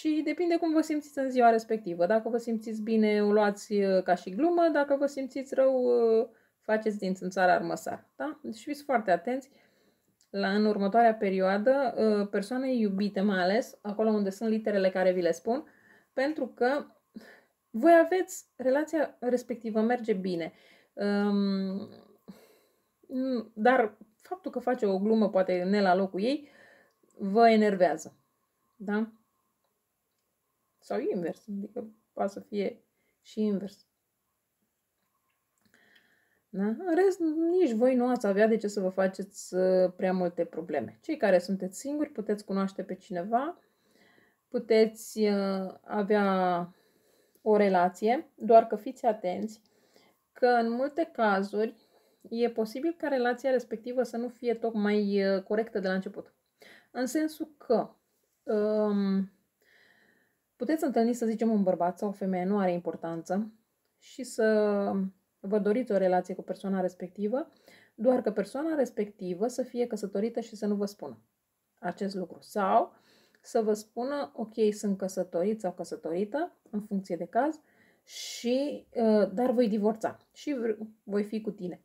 și depinde cum vă simțiți în ziua respectivă. Dacă vă simțiți bine, o luați uh, ca și glumă, dacă vă simțiți rău, uh, faceți din țânțara armăsar. Da? Deci fiți foarte atenți. La, în următoarea perioadă, uh, persoane iubite mai ales, acolo unde sunt literele care vi le spun, pentru că voi aveți, relația respectivă merge bine. Um, dar faptul că face o glumă, poate ne la locul ei, vă enervează. Da? Sau invers, adică poate să fie și invers. Da? În rest, nici voi nu ați avea de ce să vă faceți uh, prea multe probleme. Cei care sunteți singuri puteți cunoaște pe cineva, puteți uh, avea o relație, doar că fiți atenți că în multe cazuri e posibil ca relația respectivă să nu fie tocmai uh, corectă de la început. În sensul că um, Puteți întâlni, să zicem, un bărbat sau o femeie, nu are importanță, și să vă doriți o relație cu persoana respectivă, doar că persoana respectivă să fie căsătorită și să nu vă spună acest lucru. Sau să vă spună, ok, sunt căsătorit sau căsătorită, în funcție de caz, și, uh, dar voi divorța și voi fi cu tine.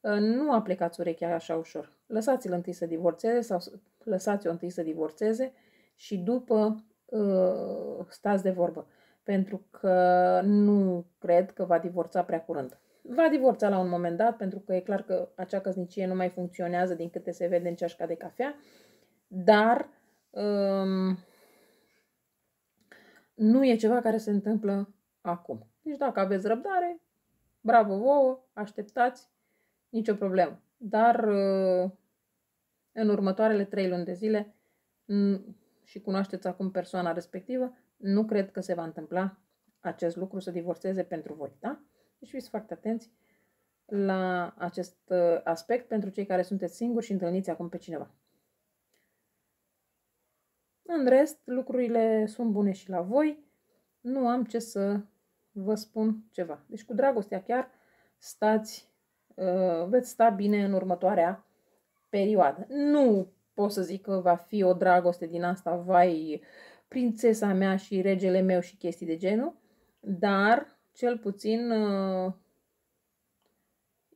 Uh, nu aplicați urechea așa ușor. Lăsați-l întâi să divorțeze sau lăsați-o întâi să divorțeze și după Uh, stați de vorbă, pentru că nu cred că va divorța prea curând. Va divorța la un moment dat, pentru că e clar că acea căsnicie nu mai funcționează din câte se vede în ceașca de cafea, dar um, nu e ceva care se întâmplă acum. Deci dacă aveți răbdare, bravo vouă, așteptați, nicio problemă. Dar uh, în următoarele trei luni de zile și cunoașteți acum persoana respectivă, nu cred că se va întâmpla acest lucru să divorțeze pentru voi, da? Deci fiți foarte atenți la acest ă, aspect pentru cei care sunteți singuri și întâlniți acum pe cineva. În rest, lucrurile sunt bune și la voi. Nu am ce să vă spun ceva. Deci cu dragostea chiar stați, ă, veți sta bine în următoarea perioadă. Nu pot să zic că va fi o dragoste din asta, vai, prințesa mea și regele meu și chestii de genul, dar cel puțin uh,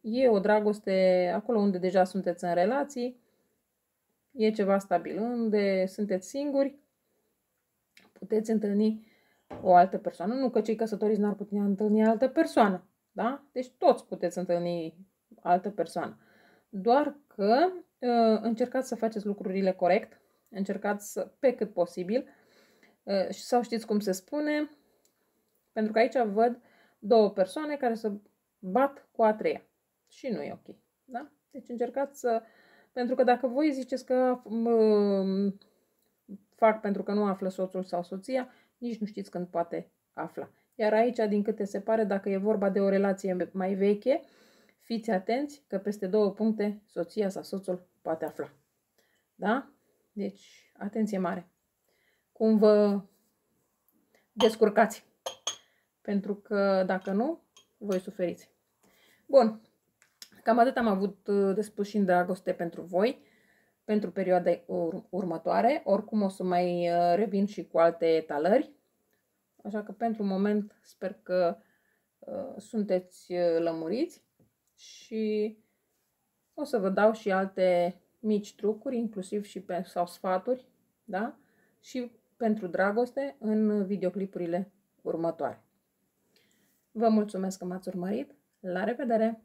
e o dragoste acolo unde deja sunteți în relații, e ceva stabil, unde sunteți singuri, puteți întâlni o altă persoană. Nu că cei căsătoriți n-ar putea întâlni altă persoană, da? Deci toți puteți întâlni altă persoană. Doar că Uh, încercați să faceți lucrurile corect, încercați să pe cât posibil uh, și sau știți cum se spune, pentru că aici văd două persoane care se bat cu a treia și nu e ok. Da? Deci încercați să... Pentru că dacă voi ziceți că mă, um, fac pentru că nu află soțul sau soția, nici nu știți când poate afla. Iar aici, din câte se pare, dacă e vorba de o relație mai veche, fiți atenți că peste două puncte soția sau soțul poate afla. Da? Deci, atenție mare. Cum vă descurcați. Pentru că dacă nu, voi suferiți. Bun. Cam atât am avut uh, de spus și în dragoste pentru voi, pentru perioada ur- următoare. Oricum o să mai uh, revin și cu alte talări. Așa că pentru moment sper că uh, sunteți uh, lămuriți și o să vă dau și alte mici trucuri, inclusiv și pe, sau sfaturi, da? Și pentru dragoste în videoclipurile următoare. Vă mulțumesc că m-ați urmărit. La revedere!